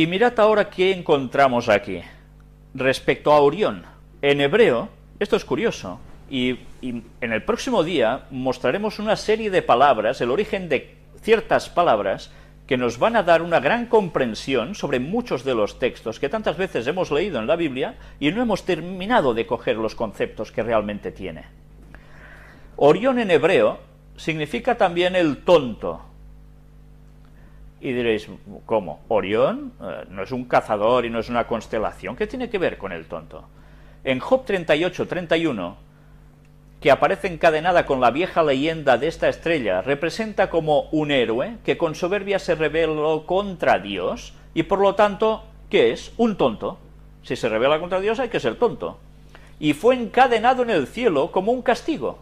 Y mirad ahora qué encontramos aquí. Respecto a Orión, en hebreo, esto es curioso, y, en el próximo día mostraremos una serie de palabras, el origen de ciertas palabras, que nos van a dar una gran comprensión sobre muchos de los textos que tantas veces hemos leído en la Biblia y no hemos terminado de coger los conceptos que realmente tiene. Orión en hebreo significa también el tonto, y diréis, ¿cómo? ¿Orión? Eh, ¿No es un cazador y no es una constelación? ¿Qué tiene que ver con el tonto? En Job 38-31, que aparece encadenada con la vieja leyenda de esta estrella, representa como un héroe que con soberbia se rebeló contra Dios y por lo tanto, ¿qué es? Un tonto. Si se revela contra Dios hay que ser tonto. Y fue encadenado en el cielo como un castigo,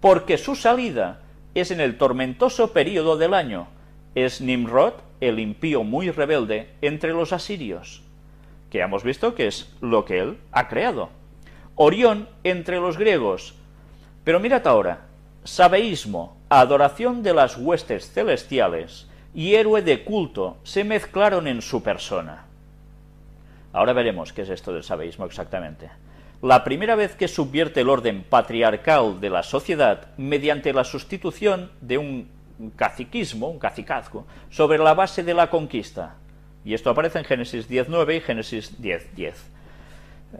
porque su salida es en el tormentoso período del año, es Nimrod, el impío muy rebelde entre los asirios, que hemos visto que es lo que él ha creado. Orión entre los griegos. Pero mirad ahora, sabeísmo, adoración de las huestes celestiales y héroe de culto se mezclaron en su persona. Ahora veremos qué es esto del sabeísmo exactamente. La primera vez que subvierte el orden patriarcal de la sociedad mediante la sustitución de un caciquismo, un cacicazgo, sobre la base de la conquista. Y esto aparece en Génesis 19 y Génesis 10,10.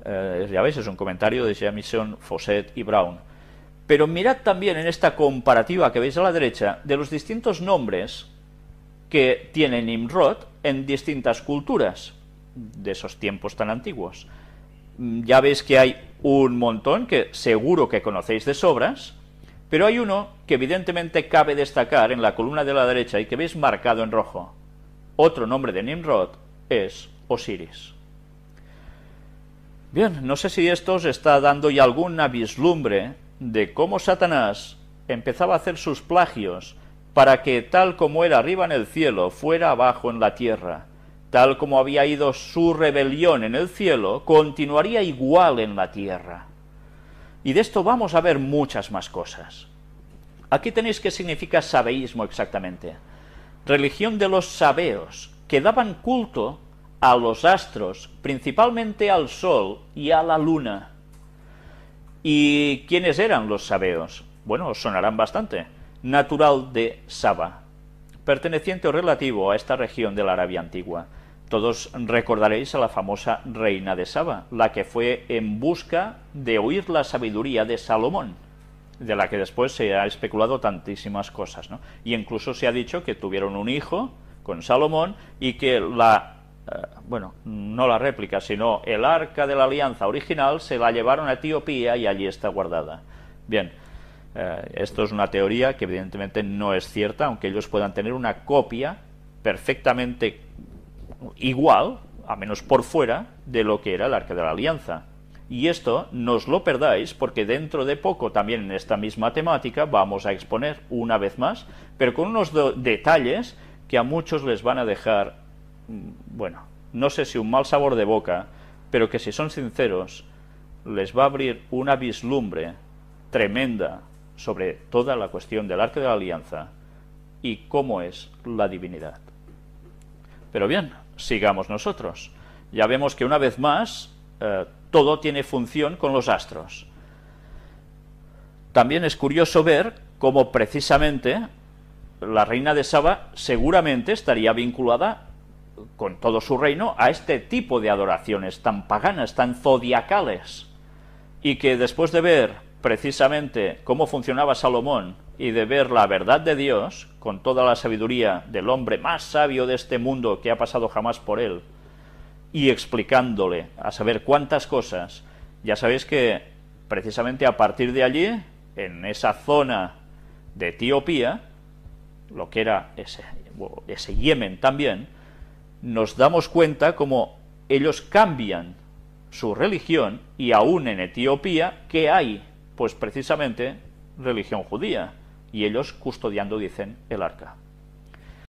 Eh, ya veis, es un comentario de Jamison, Fosset y Brown. Pero mirad también en esta comparativa que veis a la derecha de los distintos nombres que tiene Nimrod en distintas culturas de esos tiempos tan antiguos. Mm, ya veis que hay un montón que seguro que conocéis de sobras, pero hay uno que evidentemente cabe destacar en la columna de la derecha y que veis marcado en rojo. Otro nombre de Nimrod es Osiris. Bien, no sé si esto os está dando ya alguna vislumbre de cómo Satanás empezaba a hacer sus plagios para que tal como era arriba en el cielo, fuera abajo en la tierra. Tal como había ido su rebelión en el cielo, continuaría igual en la tierra. Y de esto vamos a ver muchas más cosas. Aquí tenéis qué significa sabeísmo exactamente. Religión de los sabeos, que daban culto a los astros, principalmente al sol y a la luna. ¿Y quiénes eran los sabeos? Bueno, sonarán bastante. Natural de Saba, perteneciente o relativo a esta región de la Arabia antigua. Todos recordaréis a la famosa reina de Saba, la que fue en busca de oír la sabiduría de Salomón, de la que después se ha especulado tantísimas cosas. ¿no? Y e incluso se ha dicho que tuvieron un hijo con Salomón y que la, eh, bueno, no la réplica, sino el arca de la alianza original se la llevaron a Etiopía y allí está guardada. Bien, eh, esto es una teoría que evidentemente no es cierta, aunque ellos puedan tener una copia perfectamente igual, a menos por fuera, de lo que era el Arca de la Alianza. Y esto no lo perdáis porque dentro de poco también en esta misma temática vamos a exponer una vez más, pero con unos detalles que a muchos les van a dejar, mm, bueno, no sé si un mal sabor de boca, pero que si son sinceros, les va a abrir una vislumbre tremenda sobre toda la cuestión del Arca de la Alianza y cómo es la divinidad. Pero bien, sigamos nosotros. Ya vemos que una vez más eh, todo tiene función con los astros. También es curioso ver cómo precisamente la reina de Saba seguramente estaría vinculada con todo su reino a este tipo de adoraciones tan paganas, tan zodiacales, y que después de ver precisamente cómo funcionaba Salomón y de ver la verdad de Dios, con toda la sabiduría del hombre más sabio de este mundo que ha pasado jamás por él, y explicándole a saber cuántas cosas, ya sabéis que precisamente a partir de allí, en esa zona de Etiopía, lo que era ese, Yemen también, nos damos cuenta como ellos cambian su religión y aún en Etiopía, ¿qué hay? Pues precisamente religión judía y ellos custodiando, dicen, el arca.